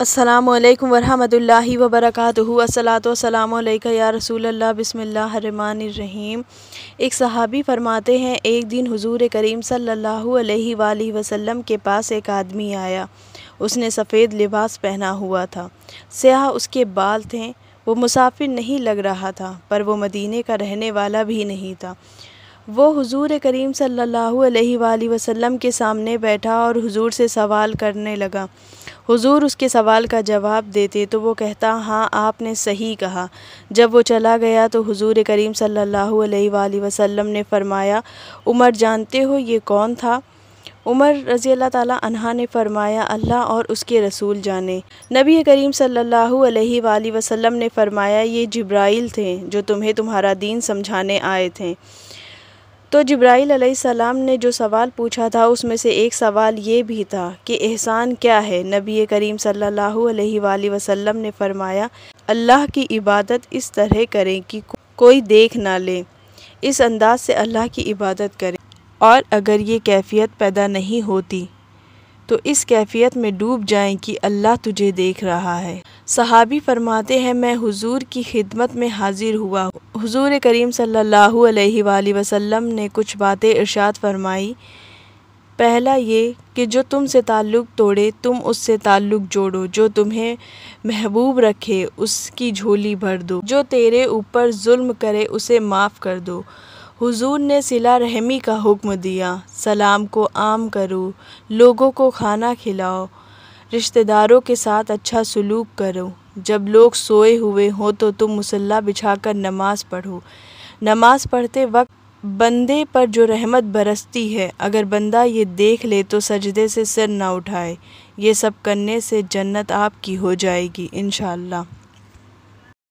अल्लाम वरहमल वबरक असलातम या रसूल बिसमीम एक सहाबी फरमाते हैं एक दिन हुजूर करीम सल्लल्लाहु अलैहि वसल्लम के पास एक आदमी आया उसने सफ़ेद लिबास पहना हुआ था स्याह उसके बाल थे वो मुसाफिर नहीं लग रहा था पर वो मदीने का रहने वाला भी नहीं था वो हुजूर करीम सल्लल्लाहु अलैहि वसल्लम के सामने बैठा और हुजूर से सवाल करने लगा हुजूर उसके सवाल का जवाब देते तो वो कहता हाँ आपने सही कहा जब वो चला गया तो हुजूर करीम सल्लल्लाहु अलैहि वसल्लम ने फरमाया उमर जानते हो ये कौन था उमर रज़ी अल्लाह ताला अनहा ने फरमाया अल्लाह और उसके रसूल जाने नबी करीम सल्लल्लाहु अलैहि वसल्लम ने फरमाया ये जिब्राइल थे जो तुम्हें तुम्हारा दीन समझाने आए थे तो जब्राइल सलाम ने जो सवाल पूछा था उसमें से एक सवाल ये भी था कि एहसान क्या है नबी करीम सल्लल्लाहु अलैहि वसल्लम ने फरमाया अल्लाह की इबादत इस तरह करें कि कोई देख ना ले इस अंदाज से अल्लाह की इबादत करें और अगर ये कैफियत पैदा नहीं होती तो इस कैफियत में डूब जाएं कि अल्लाह तुझे देख रहा है सहाबी फरमाते हैं मैं हुजूर की खिदमत में हाजिर हुआ हुजूर करीम सल्लल्लाहु अलैहि वसल्लम ने कुछ बातें इरशाद फरमाई पहला ये कि जो तुमसे ताल्लुक़ तोड़े तुम उससे ताल्लुक़ जोड़ो जो तुम्हें महबूब रखे उसकी झोली भर दो जो तेरे ऊपर जुल्म करे उसे माफ़ कर दो हुजूर ने सिला रहमी का हुक्म दिया सलाम को आम करो लोगों को खाना खिलाओ रिश्तेदारों के साथ अच्छा सलूक करो जब लोग सोए हुए हों तो तुम मुसल्ला बिछाकर नमाज पढ़ो नमाज पढ़ते वक्त बंदे पर जो रहमत बरसती है अगर बंदा ये देख ले तो सजदे से सिर ना उठाए ये सब करने से जन्नत आपकी हो जाएगी इन